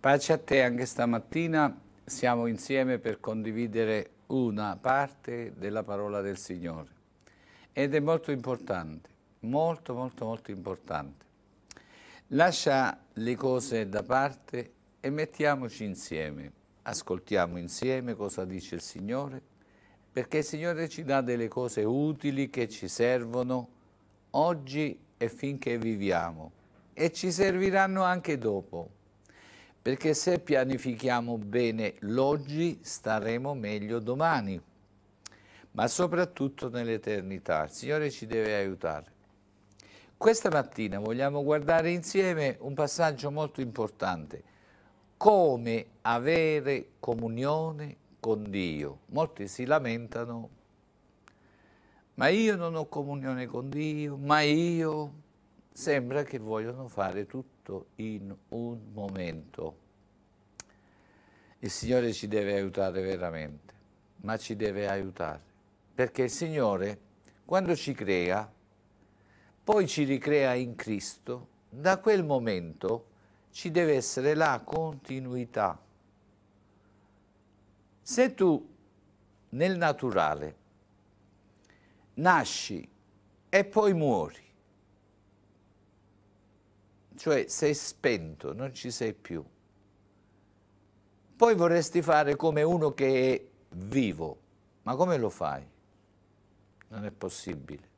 Pace a te anche stamattina, siamo insieme per condividere una parte della parola del Signore ed è molto importante, molto molto molto importante. Lascia le cose da parte e mettiamoci insieme, ascoltiamo insieme cosa dice il Signore, perché il Signore ci dà delle cose utili che ci servono oggi e finché viviamo e ci serviranno anche dopo perché se pianifichiamo bene l'oggi staremo meglio domani, ma soprattutto nell'eternità. Il Signore ci deve aiutare. Questa mattina vogliamo guardare insieme un passaggio molto importante, come avere comunione con Dio. Molti si lamentano, ma io non ho comunione con Dio, ma io sembra che vogliono fare tutto in un momento. Il Signore ci deve aiutare veramente, ma ci deve aiutare, perché il Signore quando ci crea, poi ci ricrea in Cristo, da quel momento ci deve essere la continuità. Se tu nel naturale nasci e poi muori, cioè sei spento, non ci sei più. Poi vorresti fare come uno che è vivo, ma come lo fai? Non è possibile.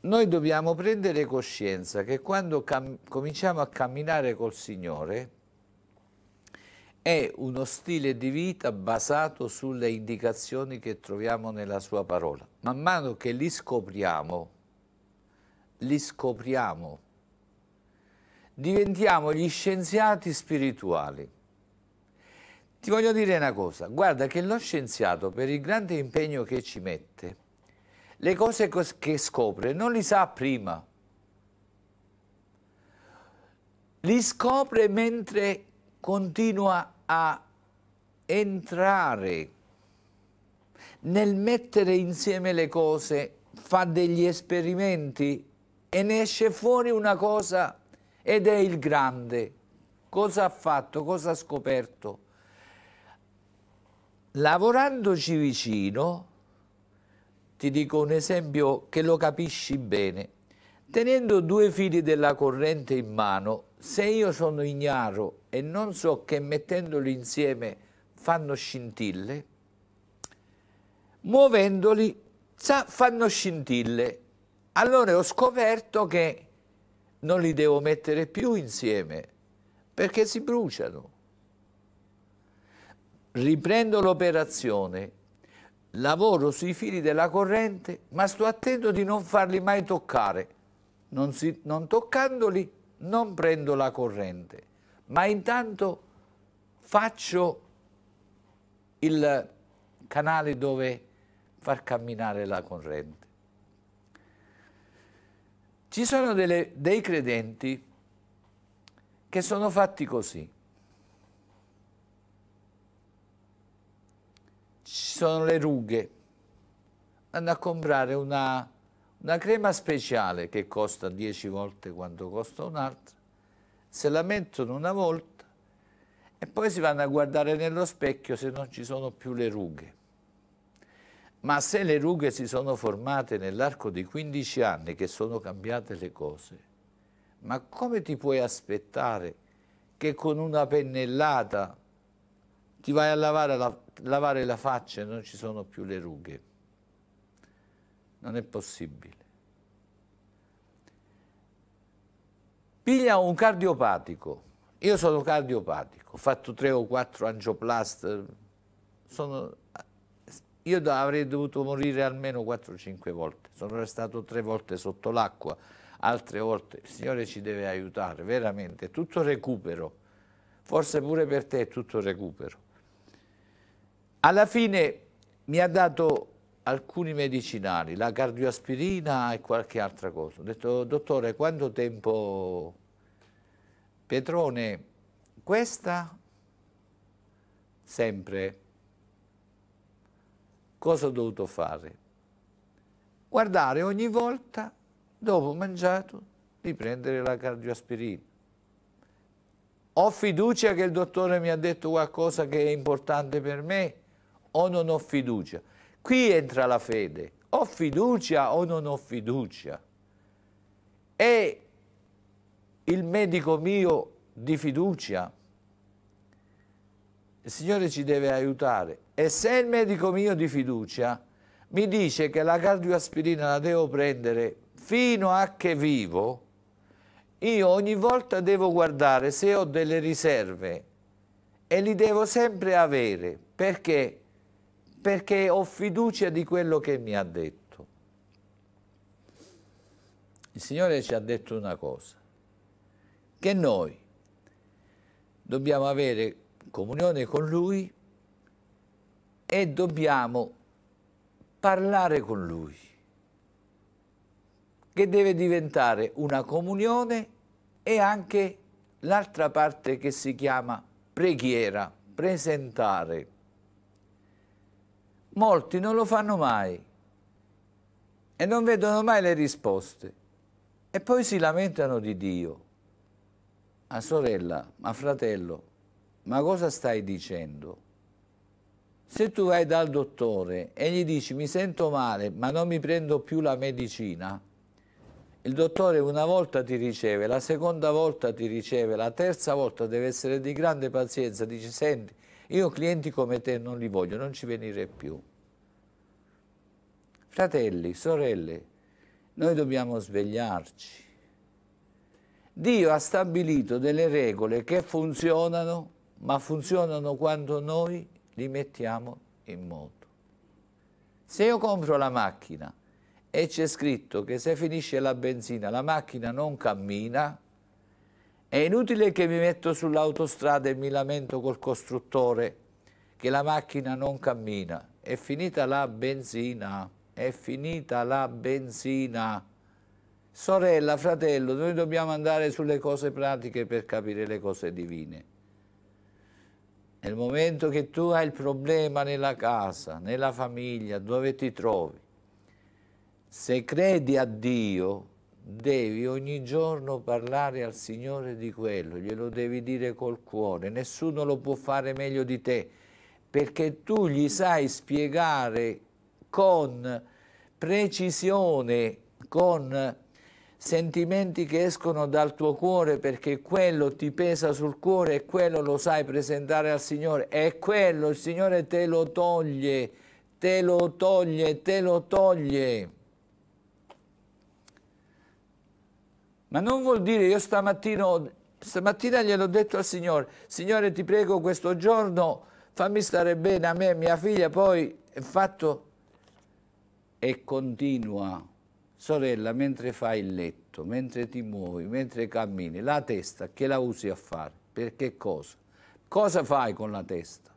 Noi dobbiamo prendere coscienza che quando cominciamo a camminare col Signore è uno stile di vita basato sulle indicazioni che troviamo nella Sua parola. Man mano che li scopriamo, li scopriamo diventiamo gli scienziati spirituali. Ti voglio dire una cosa, guarda che lo scienziato per il grande impegno che ci mette, le cose che scopre non li sa prima, li scopre mentre continua a entrare nel mettere insieme le cose, fa degli esperimenti e ne esce fuori una cosa ed è il grande. Cosa ha fatto? Cosa ha scoperto? Lavorandoci vicino, ti dico un esempio che lo capisci bene, tenendo due fili della corrente in mano, se io sono ignaro e non so che mettendoli insieme fanno scintille, muovendoli fanno scintille. Allora ho scoperto che non li devo mettere più insieme perché si bruciano. Riprendo l'operazione, lavoro sui fili della corrente, ma sto attento di non farli mai toccare. Non, si, non toccandoli non prendo la corrente, ma intanto faccio il canale dove far camminare la corrente. Ci sono delle, dei credenti che sono fatti così. Ci sono le rughe. Vanno a comprare una, una crema speciale che costa 10 volte quanto costa un'altra. Se la mettono una volta e poi si vanno a guardare nello specchio se non ci sono più le rughe. Ma se le rughe si sono formate nell'arco di 15 anni che sono cambiate le cose, ma come ti puoi aspettare che con una pennellata ti vai a lavare la, lavare la faccia e non ci sono più le rughe? Non è possibile. Piglia un cardiopatico, io sono cardiopatico, ho fatto tre o quattro angioplast, sono io avrei dovuto morire almeno 4-5 volte, sono restato 3 volte sotto l'acqua, altre volte, il Signore ci deve aiutare, veramente, tutto recupero, forse pure per te è tutto recupero. Alla fine mi ha dato alcuni medicinali, la cardioaspirina e qualche altra cosa. Ho detto, dottore, quanto tempo... Petrone, questa sempre cosa ho dovuto fare? Guardare ogni volta, dopo mangiato, di prendere la cardioaspirina. Ho fiducia che il dottore mi ha detto qualcosa che è importante per me o non ho fiducia? Qui entra la fede. Ho fiducia o non ho fiducia? È il medico mio di fiducia? Il Signore ci deve aiutare e se il medico mio di fiducia mi dice che la cardioaspirina la devo prendere fino a che vivo, io ogni volta devo guardare se ho delle riserve e li devo sempre avere. Perché? Perché ho fiducia di quello che mi ha detto. Il Signore ci ha detto una cosa, che noi dobbiamo avere comunione con Lui e dobbiamo parlare con Lui, che deve diventare una comunione e anche l'altra parte che si chiama preghiera, presentare. Molti non lo fanno mai e non vedono mai le risposte e poi si lamentano di Dio. Ma sorella, ma fratello, ma cosa stai dicendo? Se tu vai dal dottore e gli dici mi sento male ma non mi prendo più la medicina, il dottore una volta ti riceve, la seconda volta ti riceve, la terza volta deve essere di grande pazienza, dice senti, io clienti come te non li voglio, non ci venire più. Fratelli, sorelle, noi dobbiamo svegliarci. Dio ha stabilito delle regole che funzionano, ma funzionano quando noi li mettiamo in moto. Se io compro la macchina e c'è scritto che se finisce la benzina la macchina non cammina, è inutile che mi metto sull'autostrada e mi lamento col costruttore che la macchina non cammina. È finita la benzina, è finita la benzina. Sorella, fratello, noi dobbiamo andare sulle cose pratiche per capire le cose divine. Nel momento che tu hai il problema nella casa, nella famiglia, dove ti trovi, se credi a Dio, devi ogni giorno parlare al Signore di quello, glielo devi dire col cuore, nessuno lo può fare meglio di te, perché tu gli sai spiegare con precisione, con sentimenti che escono dal tuo cuore perché quello ti pesa sul cuore e quello lo sai presentare al Signore e quello il Signore te lo toglie, te lo toglie, te lo toglie. Ma non vuol dire io stamattina, stamattina gliel'ho detto al Signore, Signore ti prego questo giorno fammi stare bene a me e mia figlia, poi è fatto e continua sorella, mentre fai il letto, mentre ti muovi, mentre cammini, la testa che la usi a fare? Per che cosa? Cosa fai con la testa?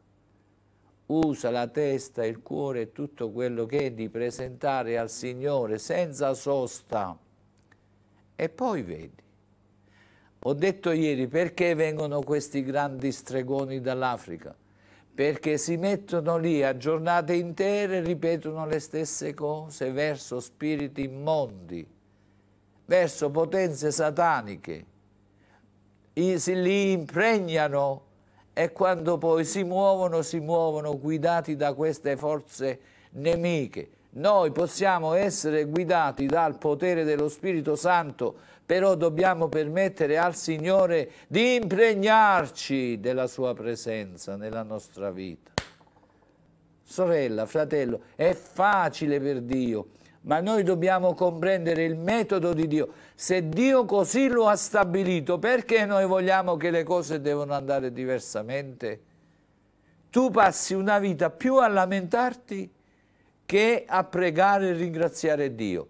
Usa la testa, il cuore e tutto quello che è di presentare al Signore senza sosta. E poi vedi. Ho detto ieri perché vengono questi grandi stregoni dall'Africa perché si mettono lì a giornate intere e ripetono le stesse cose verso spiriti immondi, verso potenze sataniche. I, si li impregnano e quando poi si muovono, si muovono guidati da queste forze nemiche. Noi possiamo essere guidati dal potere dello Spirito Santo però dobbiamo permettere al Signore di impregnarci della sua presenza nella nostra vita. Sorella, fratello, è facile per Dio, ma noi dobbiamo comprendere il metodo di Dio. Se Dio così lo ha stabilito, perché noi vogliamo che le cose devono andare diversamente? Tu passi una vita più a lamentarti che a pregare e ringraziare Dio.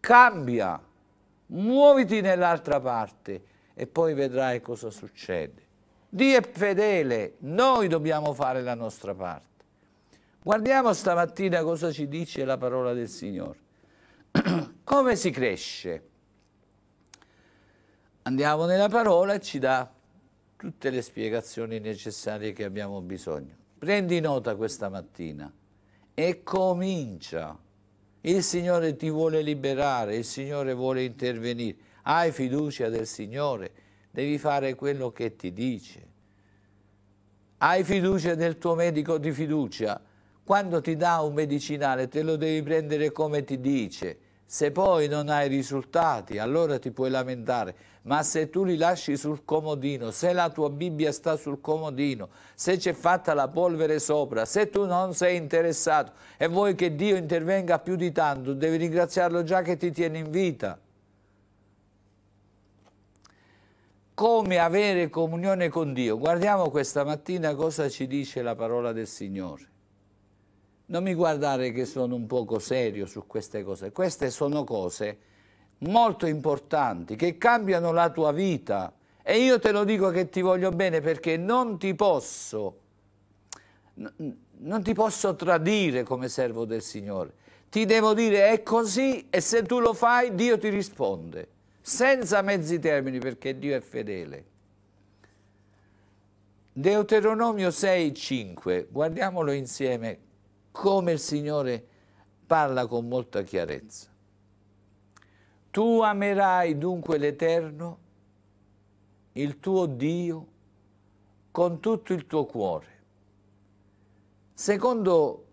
Cambia muoviti nell'altra parte e poi vedrai cosa succede. Dio è fedele, noi dobbiamo fare la nostra parte. Guardiamo stamattina cosa ci dice la parola del Signore. Come si cresce? Andiamo nella parola e ci dà tutte le spiegazioni necessarie che abbiamo bisogno. Prendi nota questa mattina e comincia il Signore ti vuole liberare, il Signore vuole intervenire. Hai fiducia del Signore, devi fare quello che ti dice. Hai fiducia del tuo medico di fiducia. Quando ti dà un medicinale te lo devi prendere come ti dice. Se poi non hai risultati, allora ti puoi lamentare ma se tu li lasci sul comodino, se la tua Bibbia sta sul comodino, se c'è fatta la polvere sopra, se tu non sei interessato e vuoi che Dio intervenga più di tanto, devi ringraziarlo già che ti tiene in vita. Come avere comunione con Dio? Guardiamo questa mattina cosa ci dice la parola del Signore. Non mi guardare che sono un poco serio su queste cose. Queste sono cose molto importanti che cambiano la tua vita e io te lo dico che ti voglio bene perché non ti posso non ti posso tradire come servo del Signore ti devo dire è così e se tu lo fai Dio ti risponde senza mezzi termini perché Dio è fedele Deuteronomio 6, 5 guardiamolo insieme come il Signore parla con molta chiarezza tu amerai dunque l'Eterno, il tuo Dio, con tutto il tuo cuore. Secondo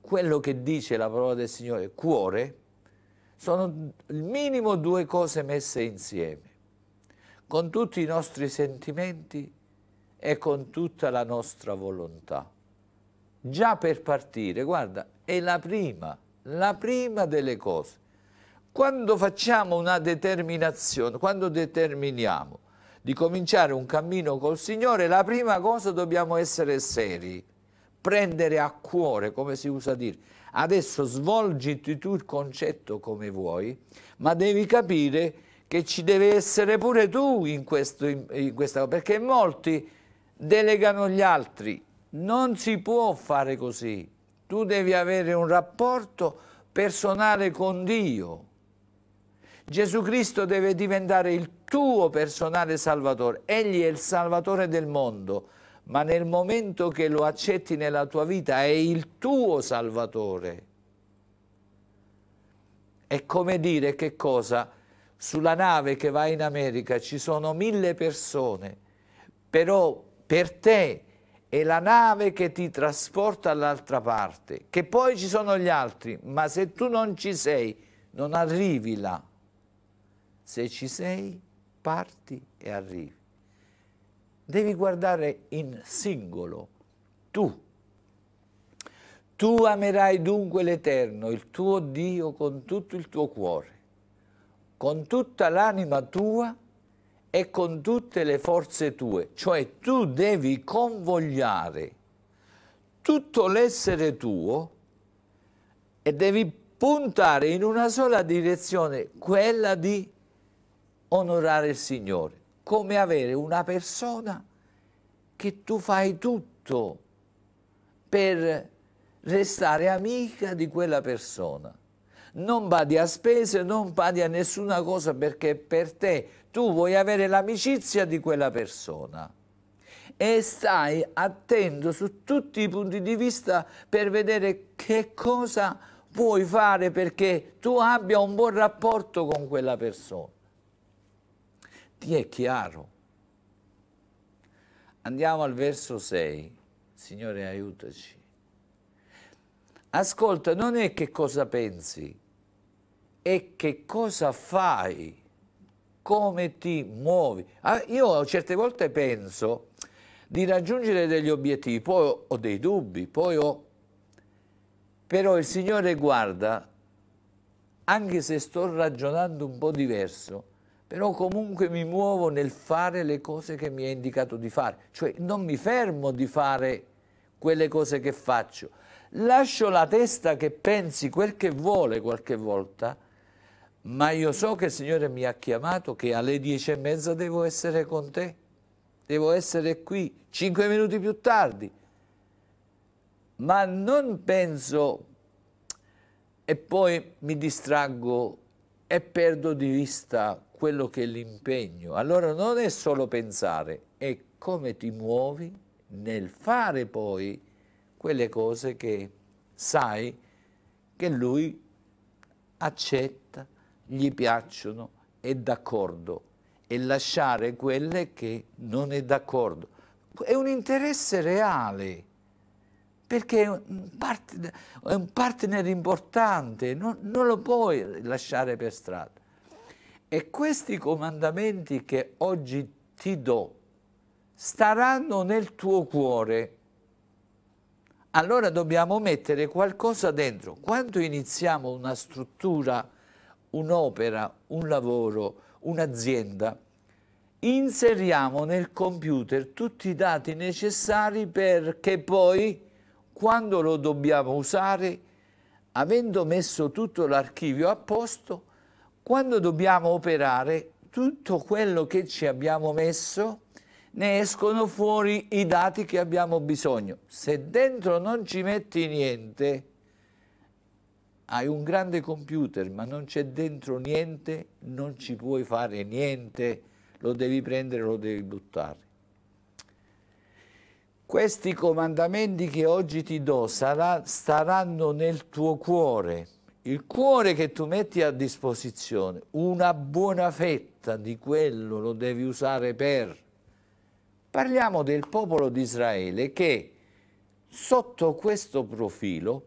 quello che dice la parola del Signore, cuore, sono il minimo due cose messe insieme, con tutti i nostri sentimenti e con tutta la nostra volontà. Già per partire, guarda, è la prima, la prima delle cose quando facciamo una determinazione, quando determiniamo di cominciare un cammino col Signore, la prima cosa dobbiamo essere seri, prendere a cuore, come si usa dire. Adesso svolgiti tu il concetto come vuoi, ma devi capire che ci deve essere pure tu in, questo, in questa cosa, perché molti delegano gli altri. Non si può fare così. Tu devi avere un rapporto personale con Dio. Gesù Cristo deve diventare il tuo personale salvatore. Egli è il salvatore del mondo, ma nel momento che lo accetti nella tua vita è il tuo salvatore. È come dire che cosa? Sulla nave che va in America ci sono mille persone, però per te è la nave che ti trasporta all'altra parte, che poi ci sono gli altri, ma se tu non ci sei, non arrivi là se ci sei, parti e arrivi. Devi guardare in singolo, tu. Tu amerai dunque l'Eterno, il tuo Dio, con tutto il tuo cuore, con tutta l'anima tua e con tutte le forze tue. Cioè tu devi convogliare tutto l'essere tuo e devi puntare in una sola direzione, quella di onorare il Signore, come avere una persona che tu fai tutto per restare amica di quella persona. Non badi a spese, non badi a nessuna cosa perché per te tu vuoi avere l'amicizia di quella persona e stai attento su tutti i punti di vista per vedere che cosa puoi fare perché tu abbia un buon rapporto con quella persona ti è chiaro. Andiamo al verso 6. Signore, aiutaci. Ascolta, non è che cosa pensi, è che cosa fai, come ti muovi. Ah, io certe volte penso di raggiungere degli obiettivi, poi ho dei dubbi, poi ho... Però il Signore guarda, anche se sto ragionando un po' diverso, però comunque mi muovo nel fare le cose che mi è indicato di fare, cioè non mi fermo di fare quelle cose che faccio, lascio la testa che pensi quel che vuole qualche volta, ma io so che il Signore mi ha chiamato che alle dieci e mezza devo essere con te, devo essere qui, cinque minuti più tardi, ma non penso e poi mi distraggo e perdo di vista quello che è l'impegno. Allora non è solo pensare, è come ti muovi nel fare poi quelle cose che sai che lui accetta, gli piacciono, è d'accordo e lasciare quelle che non è d'accordo. È un interesse reale perché è un, partner, è un partner importante, non, non lo puoi lasciare per strada. E questi comandamenti che oggi ti do staranno nel tuo cuore. Allora dobbiamo mettere qualcosa dentro. Quando iniziamo una struttura, un'opera, un lavoro, un'azienda, inseriamo nel computer tutti i dati necessari perché poi quando lo dobbiamo usare, avendo messo tutto l'archivio a posto, quando dobbiamo operare, tutto quello che ci abbiamo messo, ne escono fuori i dati che abbiamo bisogno. Se dentro non ci metti niente, hai un grande computer, ma non c'è dentro niente, non ci puoi fare niente, lo devi prendere, lo devi buttare. Questi comandamenti che oggi ti do sarà, staranno nel tuo cuore il cuore che tu metti a disposizione, una buona fetta di quello lo devi usare per... Parliamo del popolo di Israele che sotto questo profilo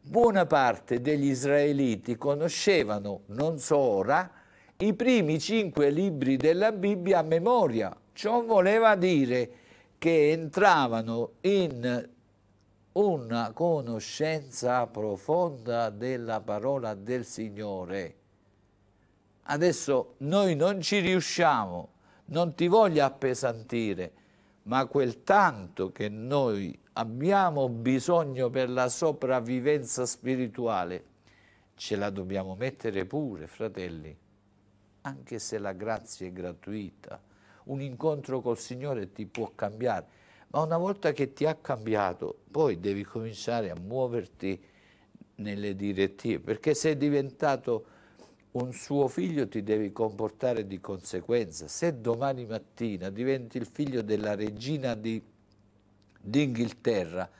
buona parte degli israeliti conoscevano, non so ora, i primi cinque libri della Bibbia a memoria. Ciò voleva dire che entravano in una conoscenza profonda della parola del Signore. Adesso noi non ci riusciamo, non ti voglio appesantire, ma quel tanto che noi abbiamo bisogno per la sopravvivenza spirituale, ce la dobbiamo mettere pure, fratelli, anche se la grazia è gratuita. Un incontro col Signore ti può cambiare ma una volta che ti ha cambiato, poi devi cominciare a muoverti nelle direttive, perché se è diventato un suo figlio ti devi comportare di conseguenza. Se domani mattina diventi il figlio della regina d'Inghilterra,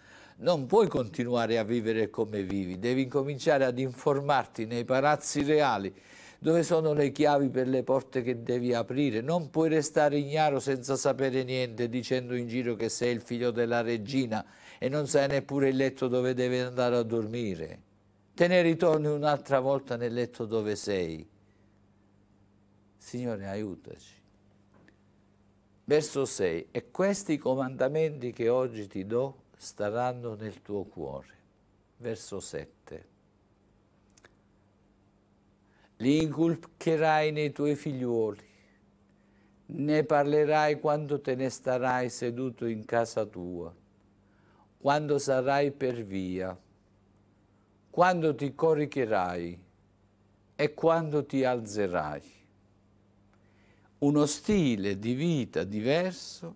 non puoi continuare a vivere come vivi, devi cominciare ad informarti nei palazzi reali dove sono le chiavi per le porte che devi aprire, non puoi restare ignaro senza sapere niente dicendo in giro che sei il figlio della regina e non sai neppure il letto dove devi andare a dormire. Te ne ritorni un'altra volta nel letto dove sei. Signore, aiutaci. Verso 6. E questi comandamenti che oggi ti do staranno nel tuo cuore. Verso 7 li inculcherai nei tuoi figliuoli, ne parlerai quando te ne starai seduto in casa tua, quando sarai per via, quando ti coricherai e quando ti alzerai. Uno stile di vita diverso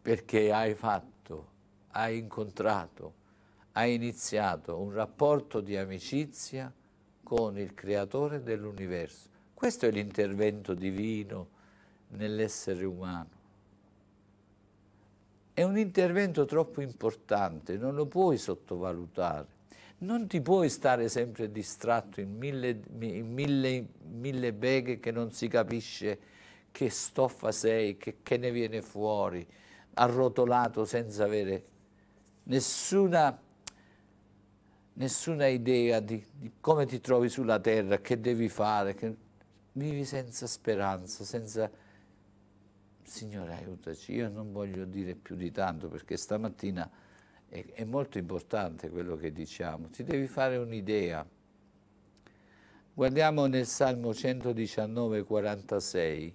perché hai fatto, hai incontrato, hai iniziato un rapporto di amicizia con il creatore dell'universo. Questo è l'intervento divino nell'essere umano. È un intervento troppo importante, non lo puoi sottovalutare. Non ti puoi stare sempre distratto in mille, in mille, mille beghe che non si capisce che stoffa sei, che, che ne viene fuori, arrotolato senza avere nessuna nessuna idea di, di, come ti trovi sulla terra, che devi fare, che... vivi senza speranza, senza... Signore aiutaci, io non voglio dire più di tanto perché stamattina è, è molto importante quello che diciamo, ti devi fare un'idea. Guardiamo nel Salmo 119, 46.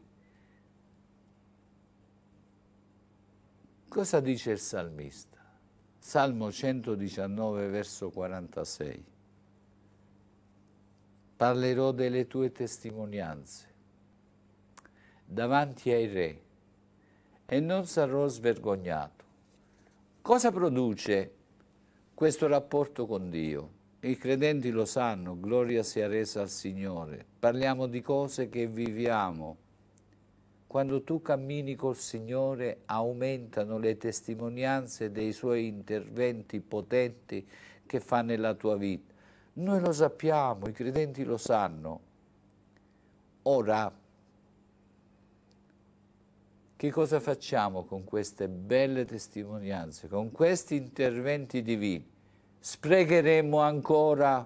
Cosa dice il salmista? Salmo 119, verso 46. Parlerò delle tue testimonianze davanti ai re e non sarò svergognato. Cosa produce questo rapporto con Dio? I credenti lo sanno, gloria sia resa al Signore. Parliamo di cose che viviamo, quando tu cammini col Signore aumentano le testimonianze dei suoi interventi potenti che fa nella tua vita. Noi lo sappiamo, i credenti lo sanno. Ora, che cosa facciamo con queste belle testimonianze, con questi interventi divini? Sprecheremo ancora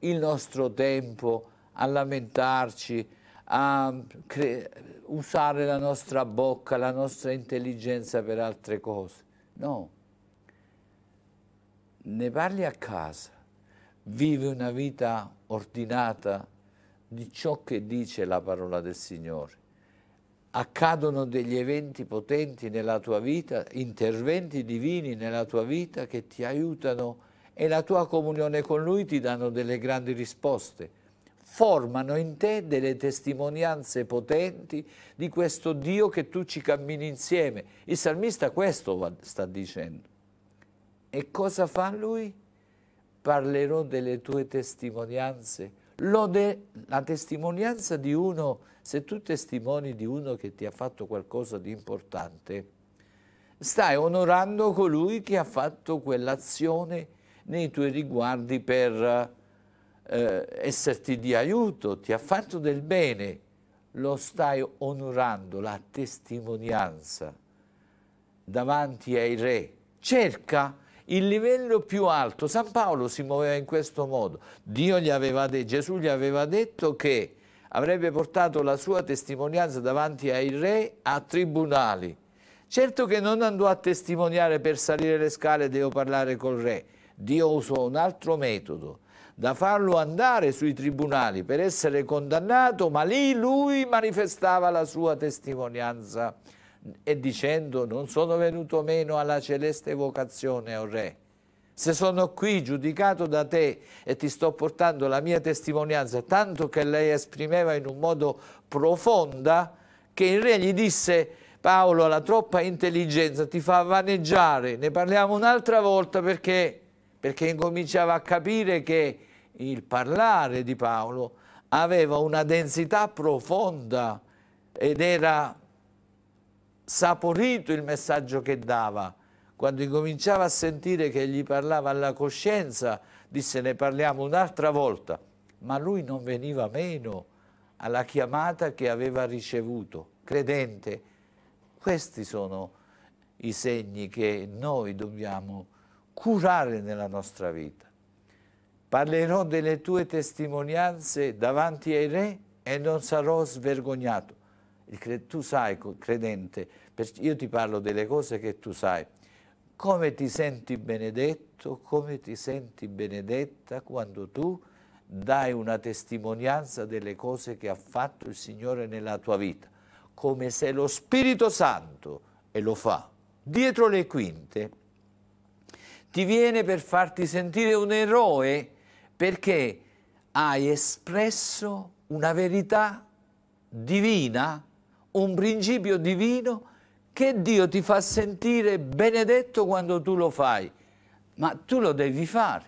il nostro tempo a lamentarci, a usare la nostra bocca, la nostra intelligenza per altre cose. No, ne parli a casa, vivi una vita ordinata di ciò che dice la parola del Signore. Accadono degli eventi potenti nella tua vita, interventi divini nella tua vita che ti aiutano e la tua comunione con Lui ti danno delle grandi risposte formano in te delle testimonianze potenti di questo Dio che tu ci cammini insieme. Il salmista questo sta dicendo. E cosa fa lui? Parlerò delle tue testimonianze. Lode, la testimonianza di uno, se tu testimoni di uno che ti ha fatto qualcosa di importante, stai onorando colui che ha fatto quell'azione nei tuoi riguardi per eh, esserti di aiuto, ti ha fatto del bene, lo stai onorando, la testimonianza davanti ai re. Cerca il livello più alto. San Paolo si muoveva in questo modo. Gli aveva, Gesù gli aveva detto che avrebbe portato la sua testimonianza davanti ai re a tribunali. Certo che non andò a testimoniare per salire le scale, devo parlare col re. Dio usò un altro metodo, da farlo andare sui tribunali per essere condannato, ma lì lui manifestava la sua testimonianza mm, e dicendo non sono venuto meno alla celeste vocazione, o oh Re. Se sono qui giudicato da te e ti sto portando la mia testimonianza, tanto che lei esprimeva in un modo profonda, che il Re gli disse Paolo la troppa intelligenza ti fa vaneggiare, ne parliamo un'altra volta perché, perché incominciava a capire che il parlare di Paolo aveva una densità profonda ed era saporito il messaggio che dava. Quando incominciava a sentire che gli parlava alla coscienza, disse ne parliamo un'altra volta, ma lui non veniva meno alla chiamata che aveva ricevuto, credente. Questi sono i segni che noi dobbiamo curare nella nostra vita. Parlerò delle tue testimonianze davanti ai re e non sarò svergognato. Tu sai, credente, io ti parlo delle cose che tu sai. Come ti senti benedetto, come ti senti benedetta quando tu dai una testimonianza delle cose che ha fatto il Signore nella tua vita, come se lo Spirito Santo, e lo fa, dietro le quinte, ti viene per farti sentire un eroe perché hai espresso una verità divina, un principio divino che Dio ti fa sentire benedetto quando tu lo fai, ma tu lo devi fare.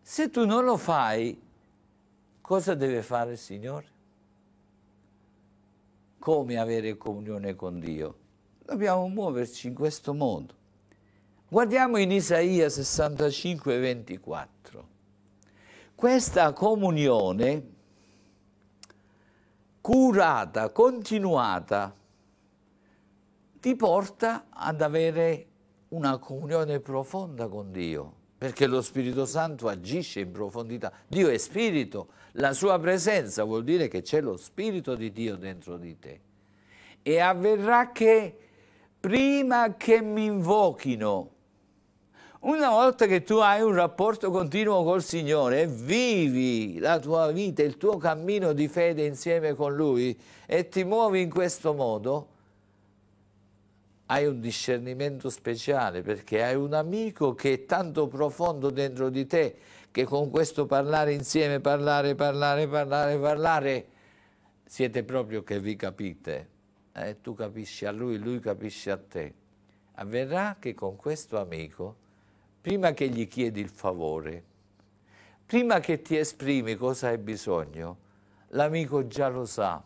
Se tu non lo fai, cosa deve fare il Signore? Come avere comunione con Dio? Dobbiamo muoverci in questo modo. Guardiamo in Isaia 65, 24. Questa comunione curata, continuata, ti porta ad avere una comunione profonda con Dio, perché lo Spirito Santo agisce in profondità. Dio è spirito, la sua presenza vuol dire che c'è lo Spirito di Dio dentro di te. E avverrà che prima che mi invochino, una volta che tu hai un rapporto continuo col Signore, vivi la tua vita, il tuo cammino di fede insieme con Lui e ti muovi in questo modo, hai un discernimento speciale perché hai un amico che è tanto profondo dentro di te che con questo parlare insieme, parlare, parlare, parlare, parlare, siete proprio che vi capite. Eh, tu capisci a lui, lui capisce a te. Avverrà che con questo amico prima che gli chiedi il favore, prima che ti esprimi cosa hai bisogno, l'amico già lo sa.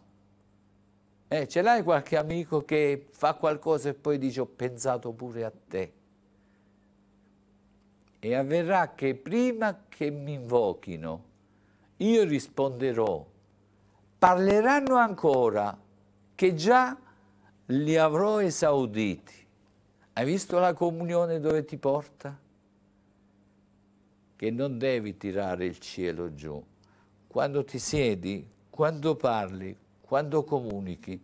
Eh, ce l'hai qualche amico che fa qualcosa e poi dice ho pensato pure a te. E avverrà che prima che mi invochino, io risponderò. Parleranno ancora che già li avrò esauditi. Hai visto la comunione dove ti porta? che non devi tirare il cielo giù. Quando ti siedi, quando parli, quando comunichi,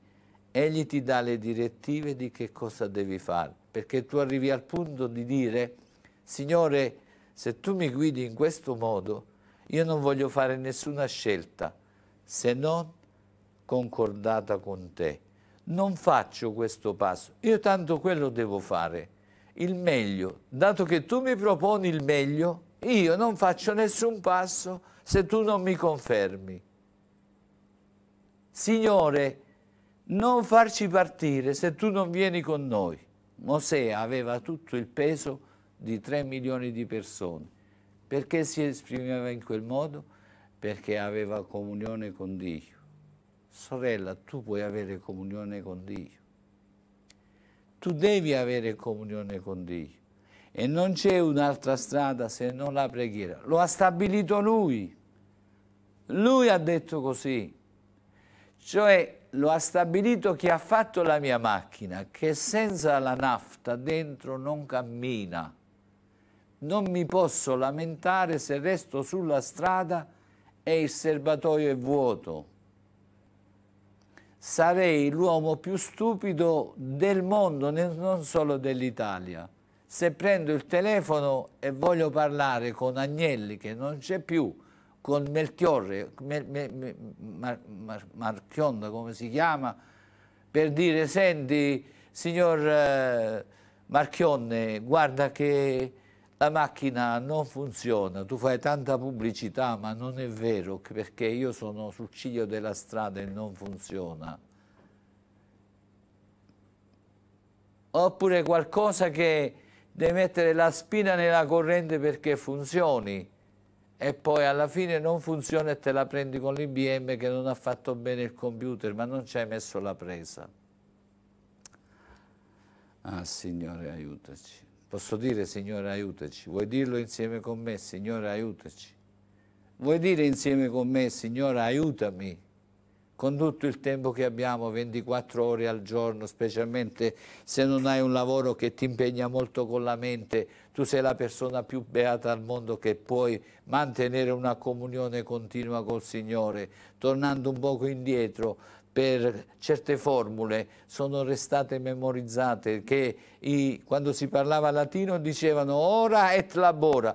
Egli ti dà le direttive di che cosa devi fare, perché tu arrivi al punto di dire, Signore, se tu mi guidi in questo modo, io non voglio fare nessuna scelta, se non concordata con te. Non faccio questo passo, io tanto quello devo fare, il meglio. Dato che tu mi proponi il meglio, io non faccio nessun passo se tu non mi confermi. Signore, non farci partire se tu non vieni con noi. Mosè aveva tutto il peso di 3 milioni di persone. Perché si esprimeva in quel modo? Perché aveva comunione con Dio. Sorella, tu puoi avere comunione con Dio. Tu devi avere comunione con Dio e non c'è un'altra strada se non la preghiera. Lo ha stabilito lui. Lui ha detto così. Cioè lo ha stabilito chi ha fatto la mia macchina, che senza la nafta dentro non cammina. Non mi posso lamentare se resto sulla strada e il serbatoio è vuoto. Sarei l'uomo più stupido del mondo, non solo dell'Italia se prendo il telefono e voglio parlare con Agnelli che non c'è più, con Melchiorre, Mer, Mer, Mar, Mar, Marchionda come si chiama, per dire senti signor eh, Marchionne guarda che la macchina non funziona, tu fai tanta pubblicità ma non è vero perché io sono sul ciglio della strada e non funziona. Oppure qualcosa che devi mettere la spina nella corrente perché funzioni e poi alla fine non funziona e te la prendi con l'IBM che non ha fatto bene il computer ma non ci hai messo la presa. Ah Signore aiutaci. Posso dire Signore aiutaci? Vuoi dirlo insieme con me? Signore aiutaci. Vuoi dire insieme con me Signore aiutami? con tutto il tempo che abbiamo, 24 ore al giorno, specialmente se non hai un lavoro che ti impegna molto con la mente, tu sei la persona più beata al mondo che puoi mantenere una comunione continua col Signore, tornando un poco indietro per certe formule sono restate memorizzate che i, quando si parlava latino dicevano ora et labora,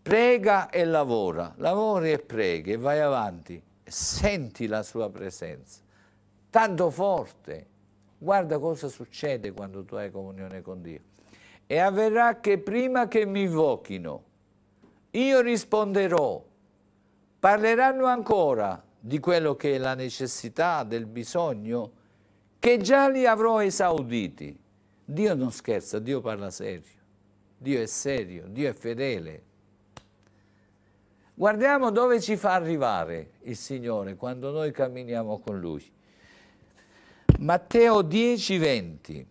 prega e lavora, lavori e preghi e vai avanti senti la sua presenza, tanto forte. Guarda cosa succede quando tu hai comunione con Dio. E avverrà che prima che mi invochino, io risponderò, parleranno ancora di quello che è la necessità, del bisogno, che già li avrò esauditi. Dio non scherza, Dio parla serio, Dio è serio, Dio è fedele, Guardiamo dove ci fa arrivare il Signore quando noi camminiamo con Lui. Matteo 10, 20.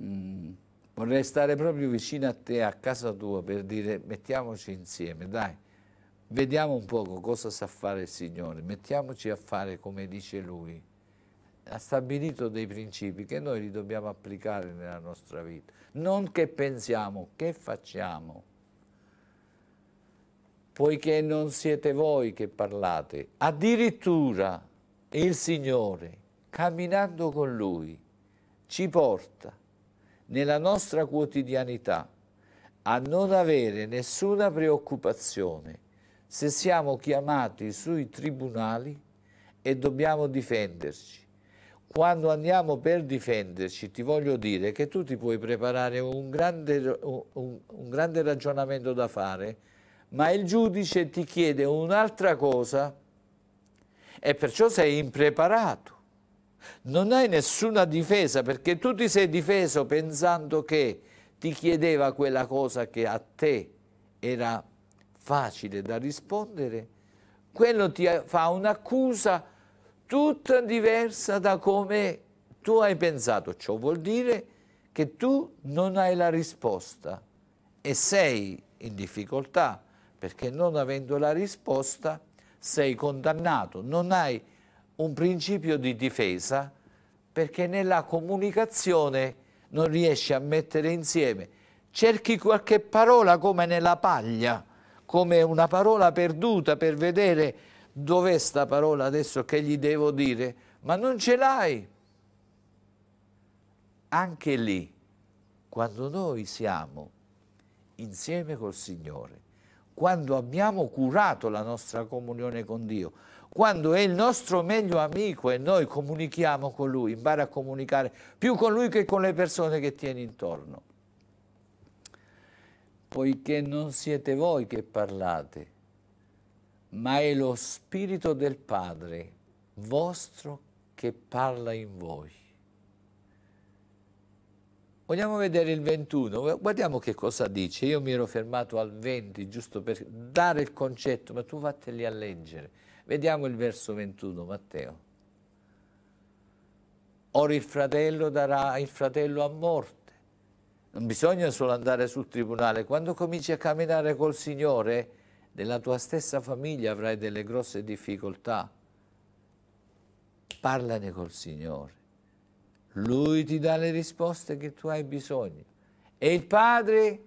Mm, vorrei stare proprio vicino a te, a casa tua, per dire mettiamoci insieme, dai, vediamo un poco cosa sa fare il Signore, mettiamoci a fare come dice Lui ha stabilito dei principi che noi li dobbiamo applicare nella nostra vita, non che pensiamo, che facciamo. Poiché non siete voi che parlate, addirittura il Signore, camminando con Lui, ci porta nella nostra quotidianità a non avere nessuna preoccupazione se siamo chiamati sui tribunali e dobbiamo difenderci quando andiamo per difenderci ti voglio dire che tu ti puoi preparare un grande, un, un grande ragionamento da fare, ma il giudice ti chiede un'altra cosa e perciò sei impreparato. Non hai nessuna difesa perché tu ti sei difeso pensando che ti chiedeva quella cosa che a te era facile da rispondere. Quello ti fa un'accusa tutta diversa da come tu hai pensato. Ciò vuol dire che tu non hai la risposta e sei in difficoltà perché non avendo la risposta sei condannato, non hai un principio di difesa perché nella comunicazione non riesci a mettere insieme. Cerchi qualche parola come nella paglia, come una parola perduta per vedere dov'è sta parola adesso che gli devo dire? Ma non ce l'hai. Anche lì, quando noi siamo insieme col Signore, quando abbiamo curato la nostra comunione con Dio, quando è il nostro meglio amico e noi comunichiamo con Lui, impara a comunicare più con Lui che con le persone che tieni intorno. Poiché non siete voi che parlate, ma è lo Spirito del Padre vostro che parla in voi. Vogliamo vedere il 21, guardiamo che cosa dice. Io mi ero fermato al 20 giusto per dare il concetto, ma tu vatteli a leggere. Vediamo il verso 21, Matteo. Ora il fratello darà il fratello a morte. Non bisogna solo andare sul tribunale. Quando cominci a camminare col Signore, nella tua stessa famiglia avrai delle grosse difficoltà. Parlane col Signore. Lui ti dà le risposte che tu hai bisogno. E il padre,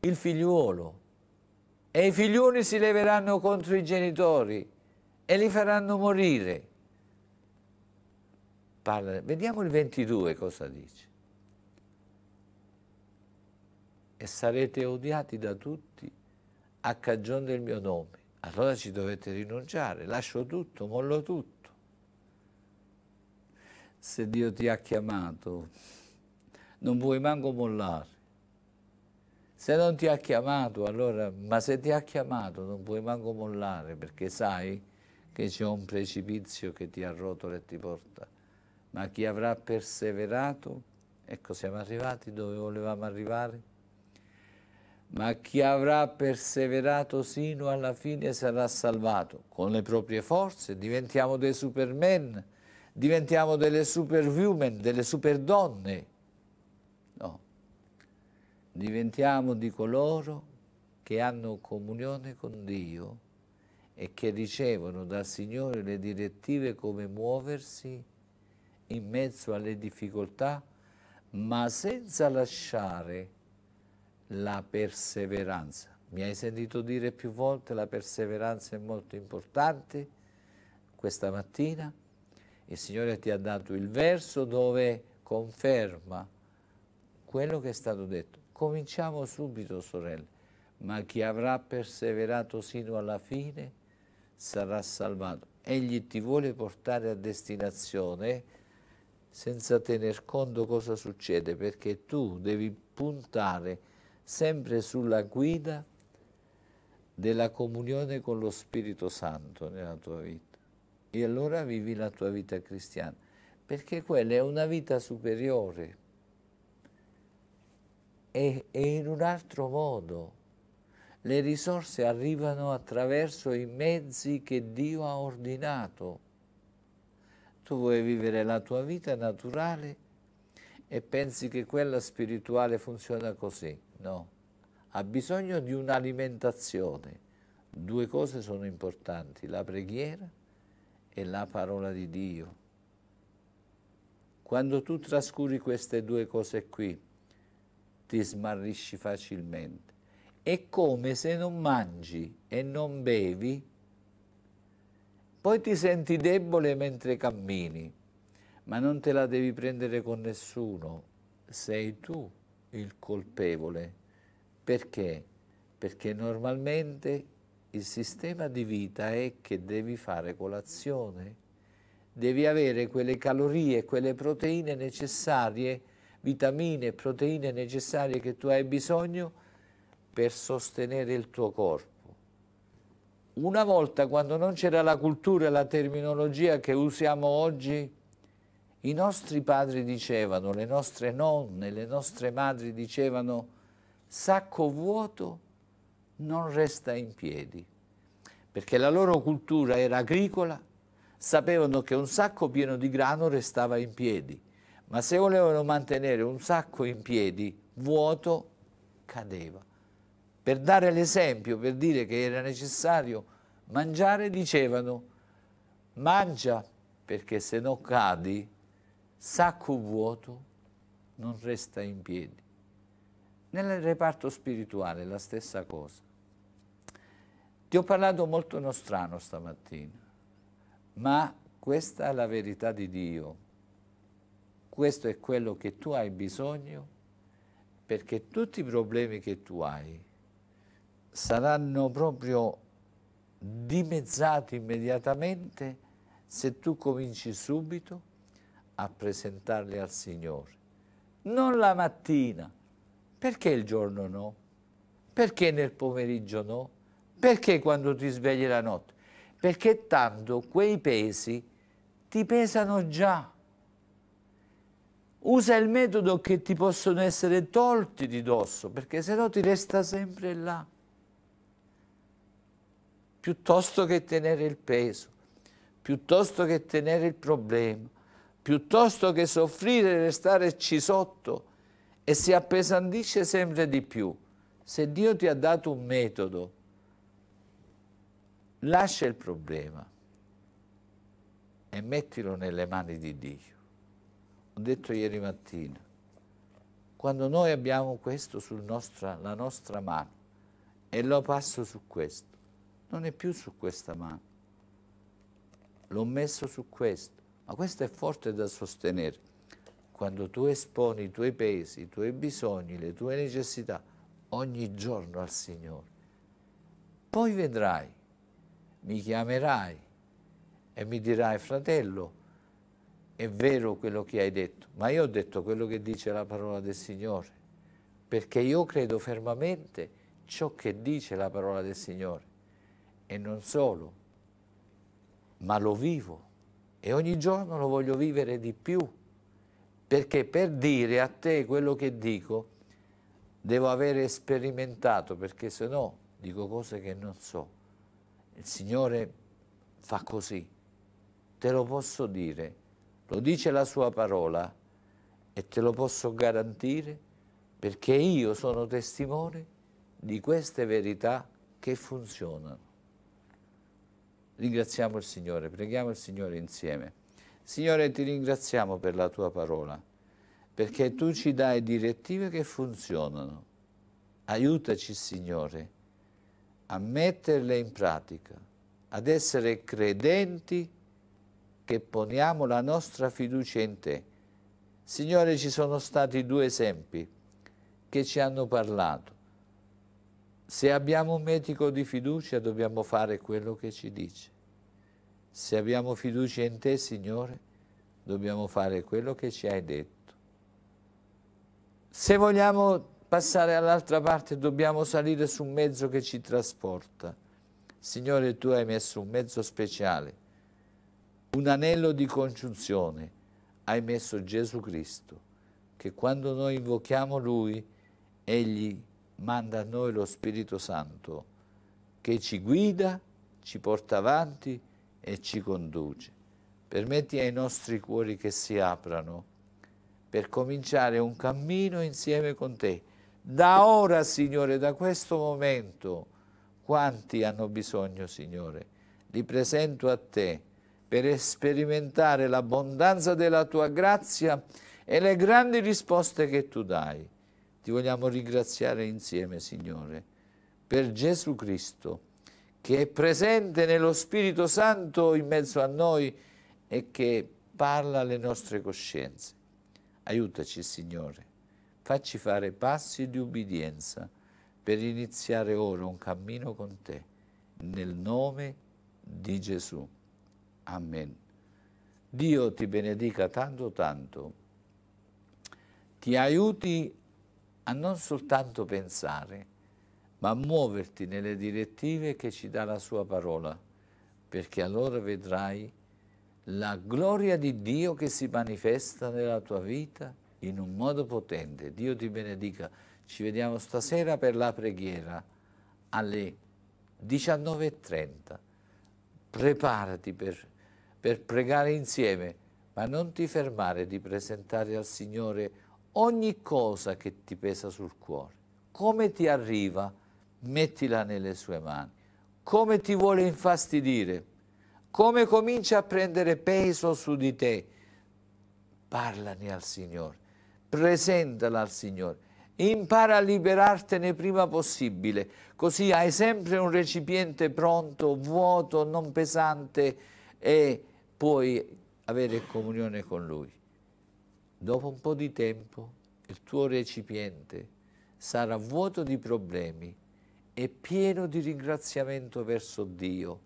il figliuolo. E i figliuoli si leveranno contro i genitori e li faranno morire. Parlane. Vediamo il 22 cosa dice. E sarete odiati da tutti a cagione del mio nome, allora ci dovete rinunciare, lascio tutto, mollo tutto. Se Dio ti ha chiamato, non puoi manco mollare. Se non ti ha chiamato, allora, ma se ti ha chiamato non puoi manco mollare perché sai che c'è un precipizio che ti arrotola e ti porta. Ma chi avrà perseverato, ecco siamo arrivati dove volevamo arrivare, ma chi avrà perseverato sino alla fine sarà salvato. Con le proprie forze diventiamo dei supermen, diventiamo delle superwomen, delle superdonne. No, diventiamo di coloro che hanno comunione con Dio e che ricevono dal Signore le direttive come muoversi in mezzo alle difficoltà, ma senza lasciare la perseveranza. Mi hai sentito dire più volte la perseveranza è molto importante questa mattina. Il Signore ti ha dato il verso dove conferma quello che è stato detto. Cominciamo subito, sorelle, ma chi avrà perseverato sino alla fine sarà salvato. Egli ti vuole portare a destinazione senza tener conto cosa succede, perché tu devi puntare sempre sulla guida della comunione con lo Spirito Santo nella tua vita. E allora vivi la tua vita cristiana, perché quella è una vita superiore, è, in un altro modo. Le risorse arrivano attraverso i mezzi che Dio ha ordinato. Tu vuoi vivere la tua vita naturale e pensi che quella spirituale funziona così No, ha bisogno di un'alimentazione. Due cose sono importanti, la preghiera e la parola di Dio. Quando tu trascuri queste due cose qui, ti smarrisci facilmente. È come se non mangi e non bevi, poi ti senti debole mentre cammini, ma non te la devi prendere con nessuno, sei tu il colpevole. Perché? Perché normalmente il sistema di vita è che devi fare colazione, devi avere quelle calorie, quelle proteine necessarie, vitamine e proteine necessarie che tu hai bisogno per sostenere il tuo corpo. Una volta, quando non c'era la cultura e la terminologia che usiamo oggi, i nostri padri dicevano, le nostre nonne, le nostre madri dicevano sacco vuoto non resta in piedi, perché la loro cultura era agricola, sapevano che un sacco pieno di grano restava in piedi, ma se volevano mantenere un sacco in piedi vuoto cadeva. Per dare l'esempio, per dire che era necessario mangiare, dicevano mangia perché se no cadi sacco vuoto non resta in piedi. Nel reparto spirituale la stessa cosa. Ti ho parlato molto nostrano stamattina, ma questa è la verità di Dio. Questo è quello che tu hai bisogno perché tutti i problemi che tu hai saranno proprio dimezzati immediatamente se tu cominci subito a presentarli al Signore. Non la mattina. Perché il giorno no? Perché nel pomeriggio no? Perché quando ti svegli la notte? Perché tanto quei pesi ti pesano già. Usa il metodo che ti possono essere tolti di dosso, perché se no ti resta sempre là. Piuttosto che tenere il peso, piuttosto che tenere il problema, piuttosto che soffrire e restarci sotto e si appesantisce sempre di più. Se Dio ti ha dato un metodo, lascia il problema e mettilo nelle mani di Dio. Ho detto ieri mattina, quando noi abbiamo questo sulla nostra mano e lo passo su questo, non è più su questa mano, l'ho messo su questo, ma questo è forte da sostenere. Quando tu esponi i tuoi pesi, i tuoi bisogni, le tue necessità ogni giorno al Signore, poi vedrai, mi chiamerai e mi dirai, fratello, è vero quello che hai detto, ma io ho detto quello che dice la parola del Signore, perché io credo fermamente ciò che dice la parola del Signore e non solo, ma lo vivo e ogni giorno lo voglio vivere di più, perché per dire a te quello che dico devo avere sperimentato, perché se no dico cose che non so. Il Signore fa così, te lo posso dire, lo dice la sua parola e te lo posso garantire perché io sono testimone di queste verità che funzionano. Ringraziamo il Signore, preghiamo il Signore insieme. Signore, ti ringraziamo per la tua parola, perché tu ci dai direttive che funzionano. Aiutaci, Signore, a metterle in pratica, ad essere credenti che poniamo la nostra fiducia in te. Signore, ci sono stati due esempi che ci hanno parlato. Se abbiamo un medico di fiducia dobbiamo fare quello che ci dice. Se abbiamo fiducia in te, Signore, dobbiamo fare quello che ci hai detto. Se vogliamo passare all'altra parte, dobbiamo salire su un mezzo che ci trasporta. Signore, tu hai messo un mezzo speciale, un anello di congiunzione. Hai messo Gesù Cristo, che quando noi invochiamo Lui, Egli manda a noi lo Spirito Santo che ci guida, ci porta avanti e ci conduce. Permetti ai nostri cuori che si aprano per cominciare un cammino insieme con te. Da ora, Signore, da questo momento, quanti hanno bisogno, Signore, li presento a te per sperimentare l'abbondanza della tua grazia e le grandi risposte che tu dai. Ti vogliamo ringraziare insieme, Signore, per Gesù Cristo, che è presente nello Spirito Santo in mezzo a noi e che parla alle nostre coscienze. Aiutaci, Signore, facci fare passi di ubbidienza per iniziare ora un cammino con Te, nel nome di Gesù. Amen. Dio ti benedica tanto tanto, ti aiuti a non soltanto pensare, ma a muoverti nelle direttive che ci dà la sua parola, perché allora vedrai la gloria di Dio che si manifesta nella tua vita in un modo potente. Dio ti benedica. Ci vediamo stasera per la preghiera alle 19.30. Preparati per, per pregare insieme, ma non ti fermare di presentare al Signore ogni cosa che ti pesa sul cuore, come ti arriva, mettila nelle sue mani, come ti vuole infastidire, come comincia a prendere peso su di te, parlane al Signore, presentala al Signore, impara a liberartene prima possibile, così hai sempre un recipiente pronto, vuoto, non pesante e puoi avere comunione con Lui. Dopo un po' di tempo il tuo recipiente sarà vuoto di problemi e pieno di ringraziamento verso Dio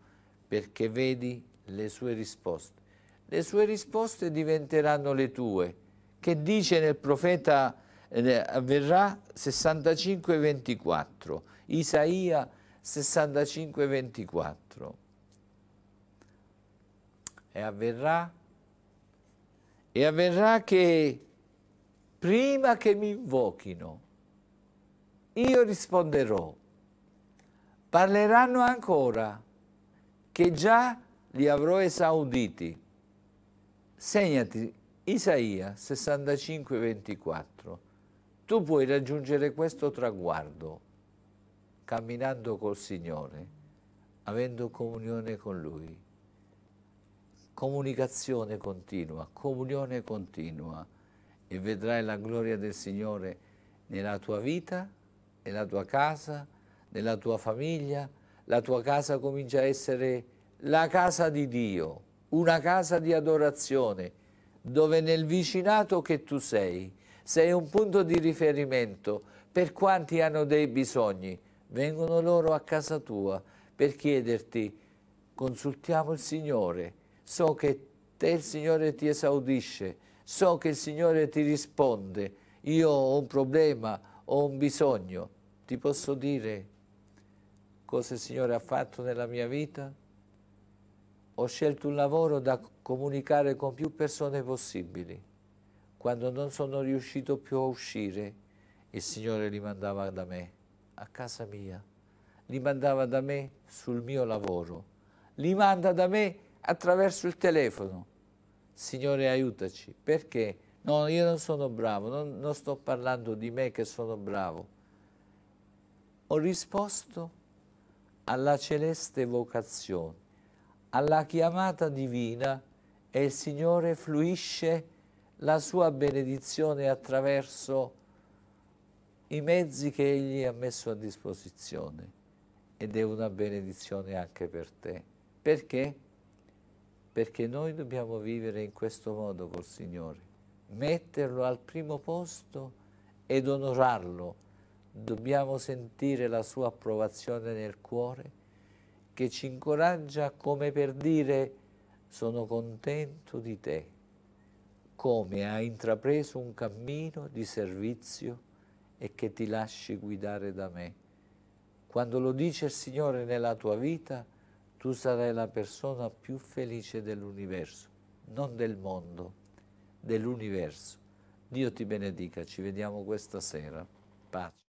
perché vedi le sue risposte. Le sue risposte diventeranno le tue, che dice nel profeta eh, Verrà 65-24, Isaia 65-24. E avverrà e avverrà che prima che mi invochino, io risponderò. Parleranno ancora, che già li avrò esauditi. Segnati Isaia 65, 24. Tu puoi raggiungere questo traguardo camminando col Signore, avendo comunione con Lui comunicazione continua, comunione continua e vedrai la gloria del Signore nella tua vita, nella tua casa, nella tua famiglia. La tua casa comincia a essere la casa di Dio, una casa di adorazione, dove nel vicinato che tu sei, sei un punto di riferimento per quanti hanno dei bisogni. Vengono loro a casa tua per chiederti, consultiamo il Signore, so che te il Signore ti esaudisce, so che il Signore ti risponde, io ho un problema, ho un bisogno, ti posso dire cosa il Signore ha fatto nella mia vita? Ho scelto un lavoro da comunicare con più persone possibili. Quando non sono riuscito più a uscire, il Signore li mandava da me, a casa mia. Li mandava da me sul mio lavoro. Li manda da me attraverso il telefono. Signore aiutaci, perché no, io non sono bravo, non, non sto parlando di me che sono bravo. Ho risposto alla celeste vocazione, alla chiamata divina e il Signore fluisce la sua benedizione attraverso i mezzi che Egli ha messo a disposizione ed è una benedizione anche per te. Perché? perché noi dobbiamo vivere in questo modo col Signore, metterlo al primo posto ed onorarlo. Dobbiamo sentire la sua approvazione nel cuore che ci incoraggia come per dire sono contento di te, come hai intrapreso un cammino di servizio e che ti lasci guidare da me. Quando lo dice il Signore nella tua vita, tu sarai la persona più felice dell'universo, non del mondo, dell'universo. Dio ti benedica, ci vediamo questa sera. Pace.